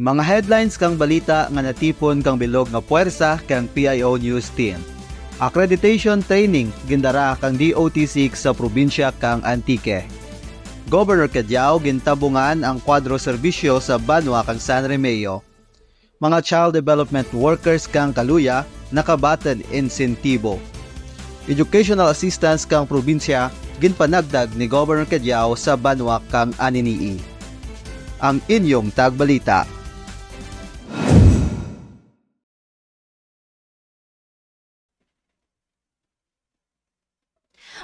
Mga headlines kang balita nga natipon kang bilog nga puwersa kang PIO News Team. Accreditation training gindara kang DOT6 sa probinsya kang Antique. Governor Cadyao gintabungan ang kwadro serbisyo sa Banwa kang San Remeo. Mga child development workers kang Kaluya nakabatad insentibo. Educational assistance kang probinsya ginpanagdag ni Governor Cadyao sa Banwa kang Aninii. Ang inyong tagbalita.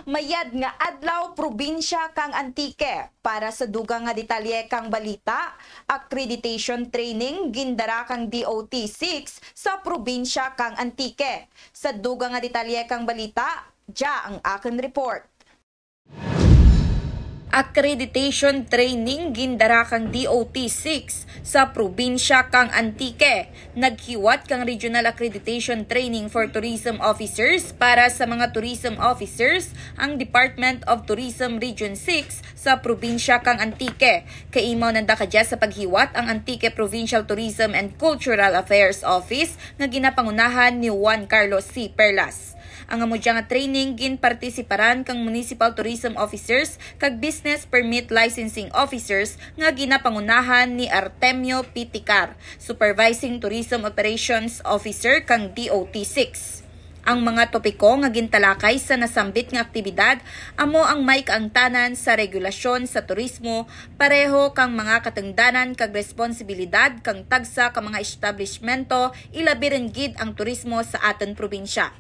mayad nga adlaw probinsya kang Antique para sa dugang nga detalye kang balita accreditation training gindara kang DOT 6 sa probinsya kang Antique sa dugang nga detalye kang balita ja ang akin report accreditation training Gindarakang DOT 6 sa probinsya kang Antique. Naghiwat kang regional accreditation training for tourism officers para sa mga tourism officers ang Department of Tourism Region 6 sa probinsya kang Antique. Kaimaw nanda ka sa paghiwat ang Antique Provincial Tourism and Cultural Affairs Office nga ginapangunahan ni Juan Carlos C. Perlas. Ang amo nga training gin partisiparan kang municipal tourism officers kag business permit licensing officers nga ginapangunahan ni Artemio Piticar, supervising tourism operations officer kang DOT 6 ang mga topiko nga gintalakay sa nasambit nga aktibidad amo ang may kaangtanan sa regulasyon sa turismo pareho kang mga katungdanan kag responsibilidad kang tagsa ka mga establishmento ilabi ren gid ang turismo sa aton probinsya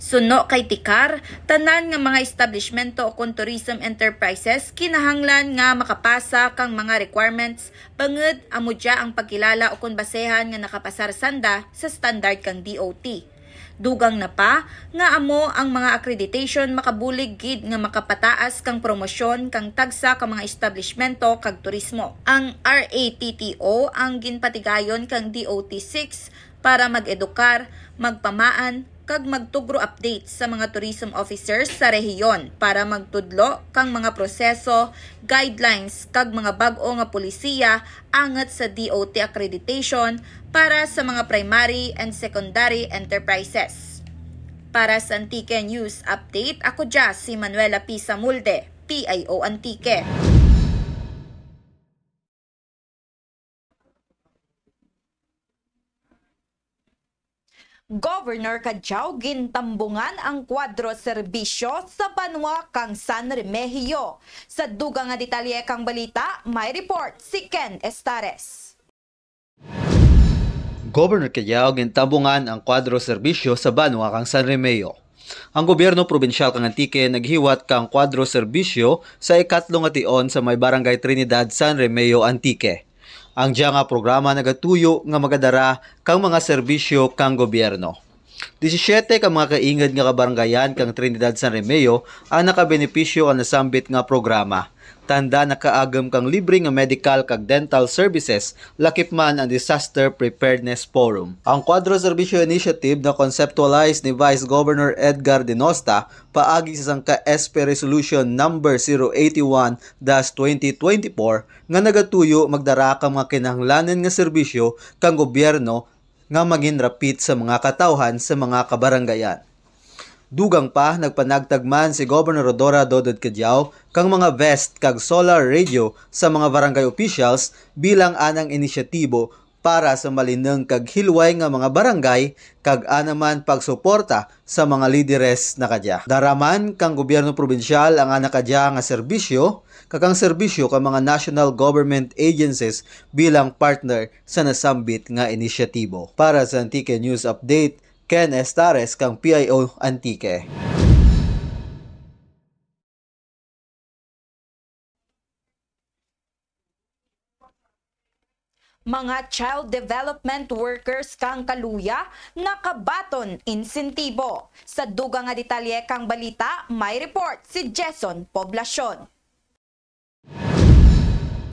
Suno kay Tikar, tanan nga mga establishmento o tourism enterprises kinahanglan nga makapasa kang mga requirements bangod amo ang pagkilala o basehan nga nakapasar sanda sa standard kang DOT. Dugang na pa nga amo ang mga accreditation makabulig gid nga makapataas kang promosyon kang tagsa ka mga establishmento kag turismo. Ang RATTO ang ginpatigayon kang DOT 6 para mag-edukar, magpamaan, kag magtugro update sa mga tourism officers sa rehiyon para magtudlo kang mga proseso, guidelines kag mga bag-o nga pulisiya angat sa DOT accreditation para sa mga primary and secondary enterprises. Para sa Antique News Update, ako Jazz si Manuela Pisa Mulde, PIO Antique. Governor Kadjao gintambungan ang kwadro serbisyo sa banwa kang San Remigio. Sa dugang nga detalye kang balita, may report si Ken Estares. Governor Kadjao gintambungan ang kwadro serbisyo sa banwa kang San Remigio. Ang gobyerno probinsyal kang Antique naghiwat kang kwadro serbisyo sa ikatlong ation sa may barangay Trinidad San Remeo Antique ang diya nga programa nagatuyo nga magadara kang mga serbisyo kang gobyerno. 17 ka mga kaingad nga kabaranggayan kang Trinidad San Remeo ang nakabenepisyo ang nasambit nga programa. Tanda na kaagam kang libre nga medical kag dental services lakip man ang Disaster Preparedness Forum. Ang Quadro Servicio Initiative na conceptualize ni Vice Governor Edgar Dinosta paagi sa sangka SP Resolution number 081-2024 nga nagatuyo magdara ka mga kinahanglanan nga serbisyo kang gobyerno nga maging rapit sa mga katawhan sa mga kabaranggayan. Dugang pa, nagpanagtagman si Governor Dora Dodod Cadyao kang mga vest kag solar radio sa mga barangay officials bilang anang inisyatibo para sa malinang kaghilway nga mga barangay kag anaman pagsuporta sa mga lideres na kadya. Daraman kang gobyerno probinsyal ang ana kadya nga serbisyo kakang serbisyo ka mga national government agencies bilang partner sa nasambit nga inisyatibo. Para sa Antique News Update, Ken Estares kang PIO Antique. mga child development workers kang kaluya nakabaton insentibo. Sa dugang detalye kang balita, may report si Jason Poblacion.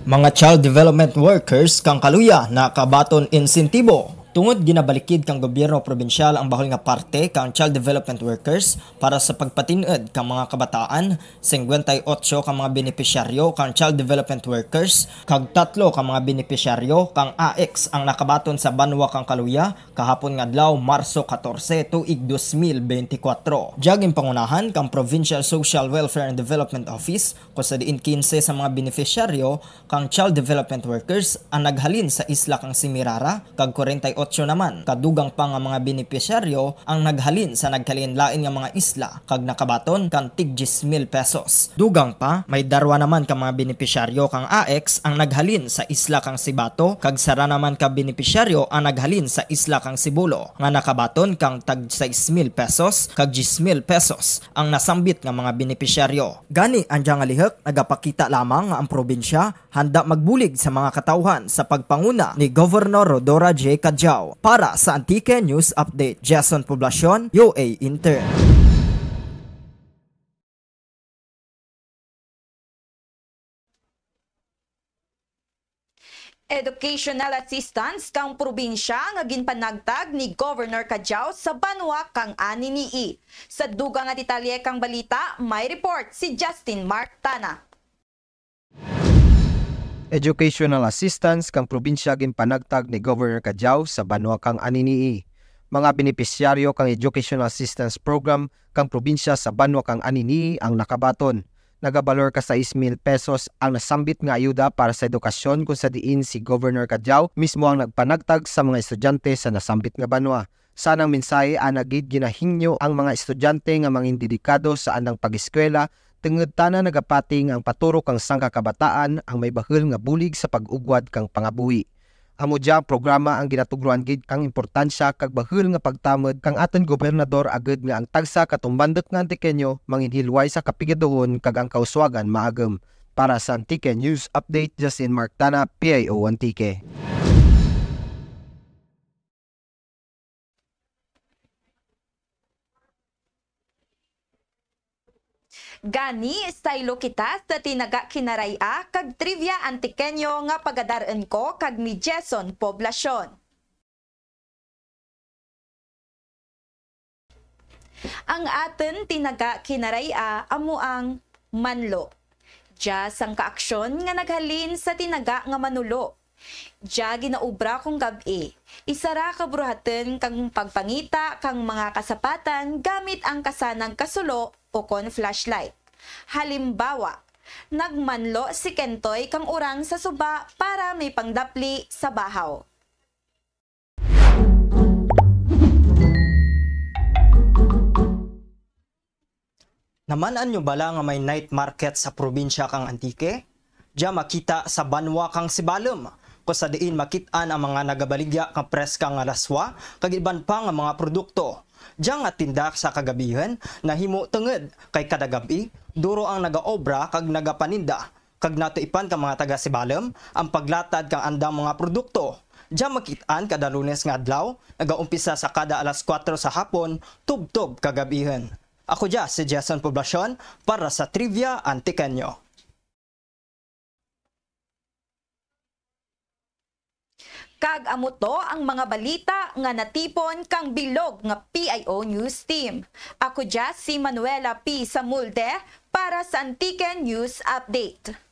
Mga child development workers kang kaluya nakabaton insentibo Tungod ginabalikid kang gobyerno probinsyal ang bahol nga parte kang child development workers para sa pagpatinud kang mga kabataan, 58 kang mga benepisyaryo kang child development workers, kag tatlo kang mga benepisyaryo kang AX ang nakabaton sa Banwa kang Kaluya kahapon nga adlaw Marso 14 tuig 2024. Jaging pangunahan kang Provincial Social Welfare and Development Office sa diin 15 sa mga benepisyaryo kang child development workers ang naghalin sa isla kang Simirara kag 48 2008 naman, kadugang pa nga mga benepisyaryo ang naghalin sa nagkalinlain nga mga isla kag nakabaton kan tig 10,000 pesos. Dugang pa, may darwa naman ka mga benepisyaryo kang AX ang naghalin sa isla kang Sibato kag sara naman ka benepisyaryo ang naghalin sa isla kang Sibulo nga nakabaton kang tag 6,000 pesos kag 10,000 pesos ang nasambit nga mga benepisyaryo. Gani ang nga lihok nagapakita lamang nga ang probinsya handa magbulig sa mga katawhan sa pagpanguna ni Governor Rodora J. Kadya Siargao. Para sa Antique News Update, Jason Poblacion, UA Intern. Educational assistance kang probinsya nga ginpanagtag ni Governor Kajaw sa banwa kang ani nii. Sa dugang at detalye kang balita, may report si Justin Mark Tana. Educational assistance kang probinsya gin panagtag ni Governor Kajaw sa banwa kang aninii. Mga benepisyaryo kang Educational Assistance Program kang probinsya sa banwa kang aninii ang nakabaton. Nagabalor ka sa 6,000 pesos ang nasambit nga ayuda para sa edukasyon kung sa diin si Governor Kajaw mismo ang nagpanagtag sa mga estudyante sa nasambit nga banwa. Sanang mensahe anagid ginahinyo ang mga estudyante nga mga indidikado sa anang pag-eskwela Tungod tanan nagapating ang paturok kang sangka kabataan ang may bahil nga bulig sa pag-ugwad kang pangabuhi. Amo dya ang programa ang ginatugruan gid kang importansya kag bahil nga pagtamod kang aton gobernador agad nga ang tagsa katumbandot nga Antikenyo manginhilway sa kapigaduhon kag ang kauswagan maagem. Para sa Antike News Update, Justin Mark Tana, PIO Antique. Gani, stylo kita sa tinaga kinaraya kag trivia antikenyo nga pagadaran ko kag ni Jason Poblacion. Ang atin tinaga kinaraya amo ang manlo. Diya sang kaaksyon nga naghalin sa tinaga nga manulo. Diya ginaubra kong gabi. Isara kabruhaten kang pagpangita kang mga kasapatan gamit ang kasanang kasulo o kon flashlight. Halimbawa, nagmanlo si Kentoy kang urang sa suba para may pangdapli sa bahaw. Namanaan nyo bala nga may night market sa probinsya kang Antique? Diya makita sa banwa kang Sibalom. Ko sa diin makitaan ang mga nagabaligya kang preska nga laswa, kag iban pa nga mga produkto. Diyang nga tindak sa kagabihan, nahimo tungod kay kadagabi, duro ang nagaobra kag nagapaninda. Kag nato ipan ka mga taga Sibalem, ang paglatad kang andang mga produkto. Diyan makitaan kada lunes nga adlaw, nagaumpisa sa kada alas 4 sa hapon, tubtob kagabihan. Ako dya si Jason Poblacion para sa Trivia Antikenyo. Kag amuto ang mga balita nga natipon kang bilog nga PIO News Team. Ako dyan si Manuela P. Samulte para sa Antique News Update.